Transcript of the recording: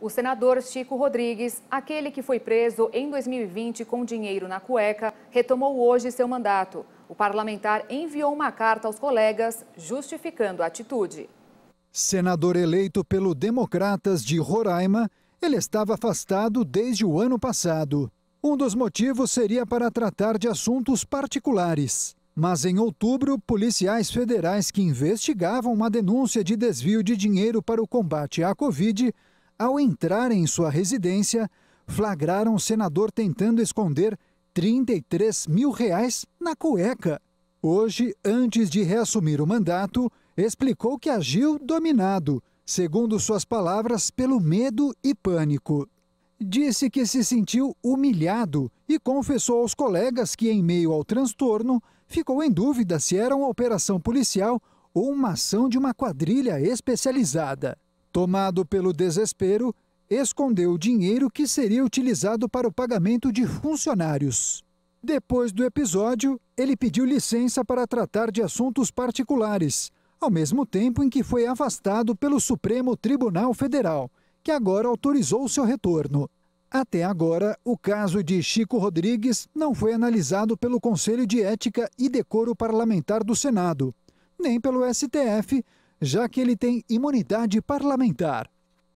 O senador Chico Rodrigues, aquele que foi preso em 2020 com dinheiro na cueca, retomou hoje seu mandato. O parlamentar enviou uma carta aos colegas justificando a atitude. Senador eleito pelo Democratas de Roraima, ele estava afastado desde o ano passado. Um dos motivos seria para tratar de assuntos particulares. Mas em outubro, policiais federais que investigavam uma denúncia de desvio de dinheiro para o combate à Covid ao entrar em sua residência, flagraram o senador tentando esconder 33 mil reais na cueca. Hoje, antes de reassumir o mandato, explicou que agiu dominado, segundo suas palavras, pelo medo e pânico. Disse que se sentiu humilhado e confessou aos colegas que, em meio ao transtorno, ficou em dúvida se era uma operação policial ou uma ação de uma quadrilha especializada. Tomado pelo desespero, escondeu o dinheiro que seria utilizado para o pagamento de funcionários. Depois do episódio, ele pediu licença para tratar de assuntos particulares, ao mesmo tempo em que foi afastado pelo Supremo Tribunal Federal, que agora autorizou seu retorno. Até agora, o caso de Chico Rodrigues não foi analisado pelo Conselho de Ética e Decoro Parlamentar do Senado, nem pelo STF, já que ele tem imunidade parlamentar.